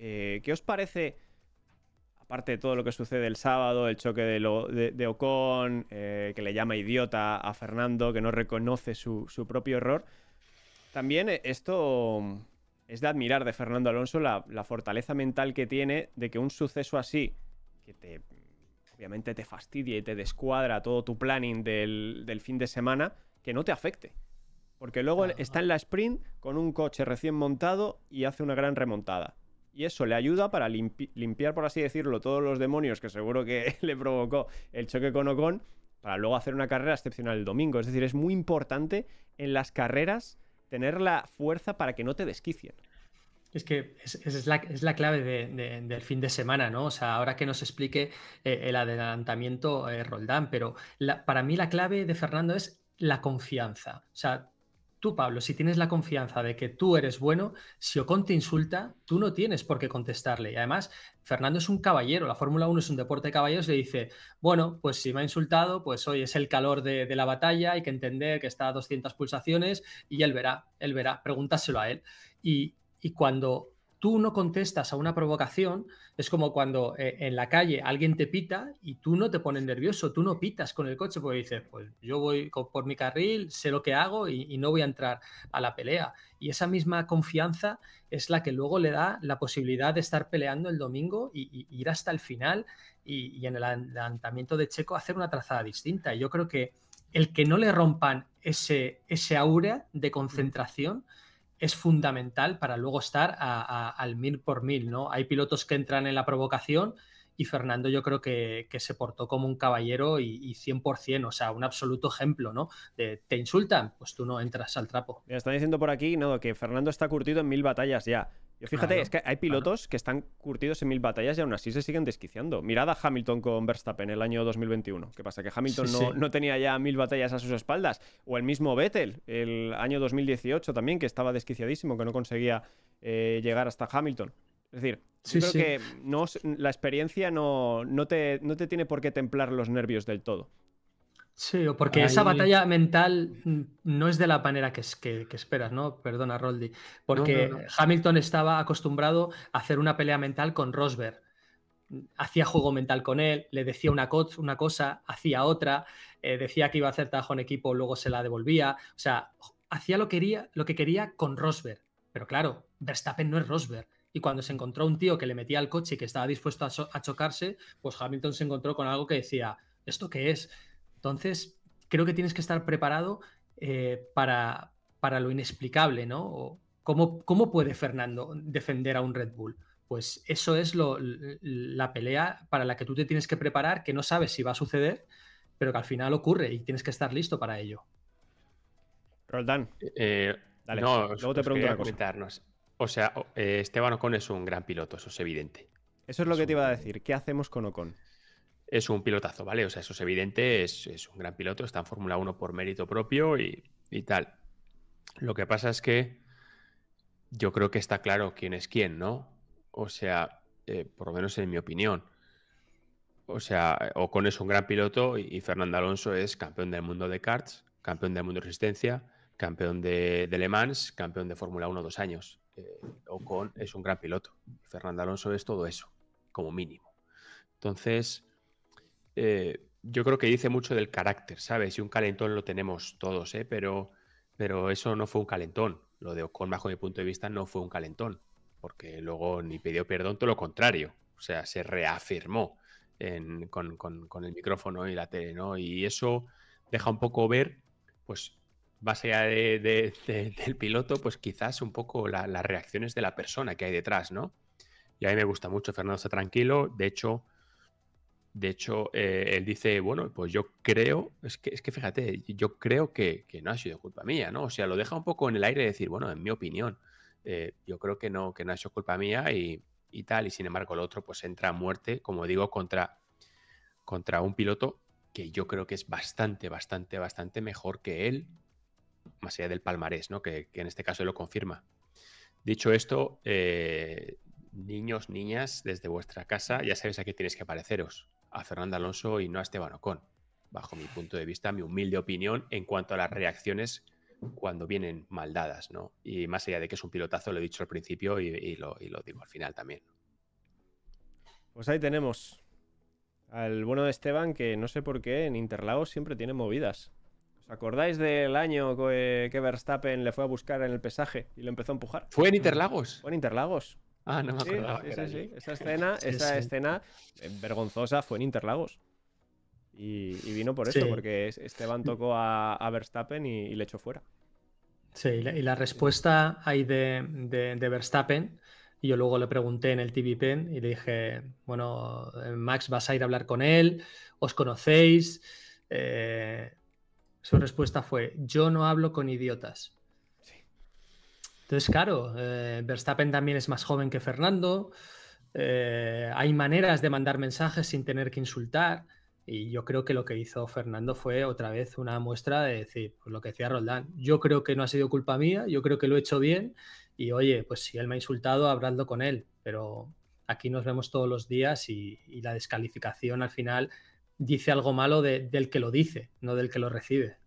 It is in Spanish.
Eh, ¿Qué os parece, aparte de todo lo que sucede el sábado, el choque de, Ocon, eh, que le llama idiota a Fernando, que no reconoce su, propio error? También eh, esto mm, es de admirar de Fernando Alonso la, fortaleza mental que tiene de que un suceso así, que obviamente te fastidia y te descuadra todo tu planning del fin de semana, que no te afecte. Porque luego está en la sprint con un coche recién montado y hace una gran remontada y eso le ayuda para limpiar, por así decirlo, todos los demonios que seguro que le provocó el choque con Ocon, para luego hacer una carrera excepcional el domingo. Es decir, es muy importante en las carreras tener la fuerza para que no te desquicien. Es que es, es, la, es la, clave del fin de semana, ¿no? O sea, ahora que nos explique eh, el adelantamiento eh, Roldán, pero para mí la clave de Fernando es la confianza. O sea, Tú, Pablo, si tienes la confianza de que tú eres bueno, si Ocon te insulta, tú no tienes por qué contestarle. Y además, Fernando es un caballero, la Fórmula 1 es un deporte de caballeros, le dice, bueno, pues si me ha insultado, pues hoy es el calor de, la batalla, hay que entender que está a 200 pulsaciones y él verá, él verá, pregúntaselo a él. Y, y cuando tú no contestas a una provocación, es como cuando eh, en la calle alguien te pita y tú no te pones nervioso, tú no pitas con el coche porque dices, pues yo voy por mi carril, sé lo que hago y, no voy a entrar a la pelea. Y esa misma confianza es la que luego le da la posibilidad de estar peleando el domingo y, ir hasta el final y, en el adelantamiento de Checo hacer una trazada distinta. yo creo que el que no le rompan ese, ese aura de concentración, es fundamental para luego estar al mil por mil, ¿no? Hay pilotos que entran en la provocación y Fernando yo creo que, se portó como un caballero y, 100%, o sea, un absoluto ejemplo, ¿no? De, te insultan, pues tú no entras al trapo. Me están diciendo por aquí, que Fernando está curtido en mil batallas ya. fíjate, es que hay pilotos que están curtidos en mil batallas y aún así se siguen desquiciando. Mirad a Hamilton con Verstappen el año 2021. ¿Qué pasa? Que Hamilton no, tenía ya mil batallas a sus espaldas. O el mismo Vettel, el año 2018 también, que estaba desquiciadísimo, que no conseguía eh, llegar hasta Hamilton. Es decir, creo que la experiencia no, no, te, tiene por qué templar los nervios del todo. Sí, porque esa batalla mental mm, no es de la manera que, esperas, ¿no? Perdona, Roldi. Porque Hamilton estaba acostumbrado a hacer una pelea mental con Rosberg. Hacía juego mental con él, le decía una, cosa, hacía otra, eh, decía que iba a hacer trabajo en equipo, luego se la devolvía. O sea, hacía lo quería, lo que quería con Rosberg. Pero claro, Verstappen no es Rosberg y cuando se encontró un tío que le metía al coche y que estaba dispuesto a, chocarse, pues Hamilton se encontró con algo que decía, ¿esto qué es? Entonces, creo que tienes que estar preparado eh, para, para lo inexplicable, ¿no? ¿Cómo, ¿Cómo puede Fernando defender a un Red Bull? Pues eso es lo, la pelea para la que tú te tienes que preparar, que no sabes si va a suceder, pero que al final ocurre y tienes que estar listo para ello. Roldán. Eh, Dale, no, luego te pregunto una o sea, eh, Esteban Ocon es un gran piloto, eso es evidente. Eso es lo que te iba a decir. ¿Qué hacemos con Ocon? Es un pilotazo, ¿vale? O sea, eso es evidente, es, un gran piloto, está en Fórmula 1 por mérito propio y, tal. Lo que pasa es que yo creo que está claro quién es quién, ¿no? O sea, eh, por lo menos en mi opinión. O sea, Ocon es un gran piloto y, y Fernando Alonso es campeón del mundo de karts, campeón del mundo de resistencia, campeón de, Le Mans, campeón de Fórmula 1 dos años. Eh, Ocon es un gran piloto. Fernando Alonso es todo eso, como mínimo. Entonces, eh, yo creo que dice mucho del carácter, ¿sabes? Y un calentón lo tenemos todos, ¿eh? Pero, pero eso no fue un calentón. Lo de Ocon, bajo mi punto de vista, no fue un calentón. Porque luego ni pidió perdón, todo lo contrario. O sea, se reafirmó con, con, el micrófono y la tele, ¿no? Y eso deja un poco ver, pues, base de, del piloto, pues quizás un poco las reacciones de la persona que hay detrás, ¿no? Y a mí me gusta mucho, Fernando está tranquilo, de hecho, de hecho, eh, él dice, bueno, pues yo creo, es que, es que fíjate, yo creo que, no ha sido culpa mía, ¿no? O sea, lo deja un poco en el aire de decir, bueno, en mi opinión, eh, yo creo que no, que no ha sido culpa mía y, tal, y sin embargo el otro pues entra a muerte, como digo, contra, contra un piloto que yo creo que es bastante, bastante, bastante mejor que él más allá del palmarés, ¿no? que, en este caso lo confirma. Dicho esto, eh, niños, niñas, desde vuestra casa ya sabéis a qué tienes que pareceros, a Fernando Alonso y no a Esteban Ocon, bajo mi punto de vista, mi humilde opinión en cuanto a las reacciones cuando vienen mal dadas, ¿no? Y más allá de que es un pilotazo, lo he dicho al principio y, lo, y lo, digo al final también. Pues ahí tenemos al bueno de Esteban que no sé por qué en Interlagos siempre tiene movidas acordáis del año que, Verstappen le fue a buscar en el pesaje y lo empezó a empujar? Fue en Interlagos. Fue en Interlagos. Ah, no me Esa escena, esa escena eh, vergonzosa fue en Interlagos. Y, vino por eso, porque Esteban tocó a, Verstappen y, le echó fuera. Sí, y la, respuesta ahí de, Verstappen, y yo luego le pregunté en el TV Pen y le dije, bueno, eh, Max, vas a ir a hablar con él, os conocéis, eh, su respuesta fue, yo no hablo con idiotas. Entonces, claro, eh, Verstappen también es más joven que Fernando. Eh, hay maneras de mandar mensajes sin tener que insultar. Y yo creo que lo que hizo Fernando fue otra vez una muestra de decir, pues lo que decía Roldán, yo creo que no ha sido culpa mía, yo creo que lo he hecho bien. Y oye, pues si él me ha insultado, hablando con él. Pero aquí nos vemos todos los días y la descalificación al final dice algo malo de, del que lo dice, no del que lo recibe.